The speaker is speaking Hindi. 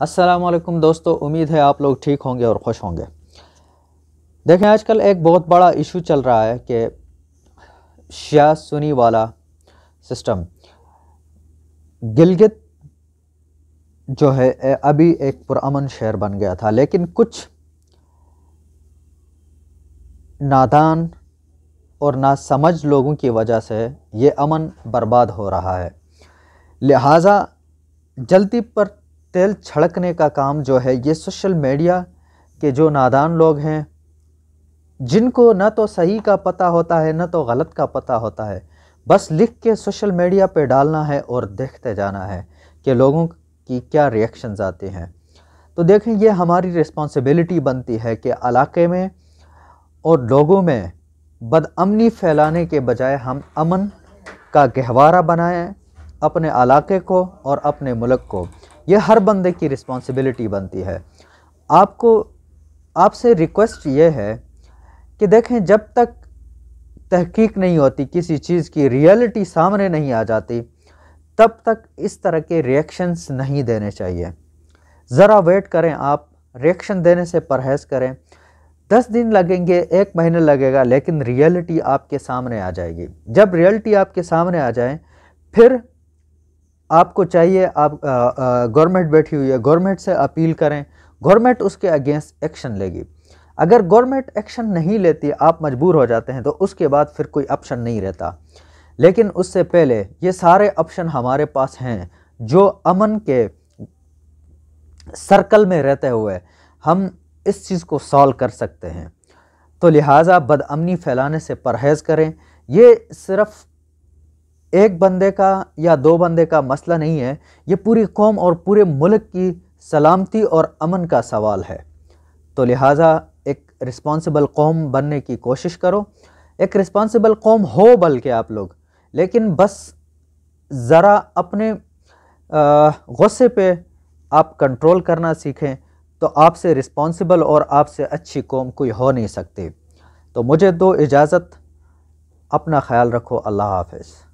असलम दोस्तों उम्मीद है आप लोग ठीक होंगे और खुश होंगे देखें आजकल एक बहुत बड़ा इशू चल रहा है कि शिया सुनी वाला सिस्टम गिलगित जो है अभी एक पुरान शहर बन गया था लेकिन कुछ नादान और समझ लोगों की वजह से ये अमन बर्बाद हो रहा है लिहाजा जल्दी पर तेल छड़कने का काम जो है ये सोशल मीडिया के जो नादान लोग हैं जिनको ना तो सही का पता होता है न तो गलत का पता होता है बस लिख के सोशल मीडिया पे डालना है और देखते जाना है कि लोगों की क्या रिएक्शंस आते हैं तो देखें ये हमारी रिस्पॉन्सिबिलिटी बनती है कि इलाके में और लोगों में बदअमनी फैलाने के बजाय हम अमन का गहवारा बनाएं अपने इलाके को और अपने मुल्क को ये हर बंदे की रिस्पॉन्सिबिलिटी बनती है आपको आपसे रिक्वेस्ट ये है कि देखें जब तक तहकीक नहीं होती किसी चीज़ की रियलिटी सामने नहीं आ जाती तब तक इस तरह के रिएक्शंस नहीं देने चाहिए ज़रा वेट करें आप रिएक्शन देने से परहेज़ करें दस दिन लगेंगे एक महीने लगेगा लेकिन रियलिटी आपके सामने आ जाएगी जब रियलिटी आपके सामने आ जाए फिर आपको चाहिए आप गवर्नमेंट बैठी हुई है गवर्नमेंट से अपील करें गवर्नमेंट उसके अगेंस्ट एक्शन लेगी अगर गवर्नमेंट एक्शन नहीं लेती आप मजबूर हो जाते हैं तो उसके बाद फिर कोई ऑप्शन नहीं रहता लेकिन उससे पहले ये सारे ऑप्शन हमारे पास हैं जो अमन के सर्कल में रहते हुए हम इस चीज़ को सॉल्व कर सकते हैं तो लिहाजा बदअमनी फैलाने से परहेज़ करें ये सिर्फ़ एक बंदे का या दो बंदे का मसला नहीं है ये पूरी कौम और पूरे मुल्क की सलामती और अमन का सवाल है तो लिहाजा एक रिस्पॉन्सिबल कौम बनने की कोशिश करो एक रिस्पॉन्सिबल कौम हो बल्कि आप लोग लेकिन बस ज़रा अपने गुस्से पे आप कंट्रोल करना सीखें तो आपसे रिस्पॉन्सिबल और आपसे अच्छी कौम कोई हो नहीं सकती तो मुझे दो इजाज़त अपना ख्याल रखो अल्लाह हाफिज़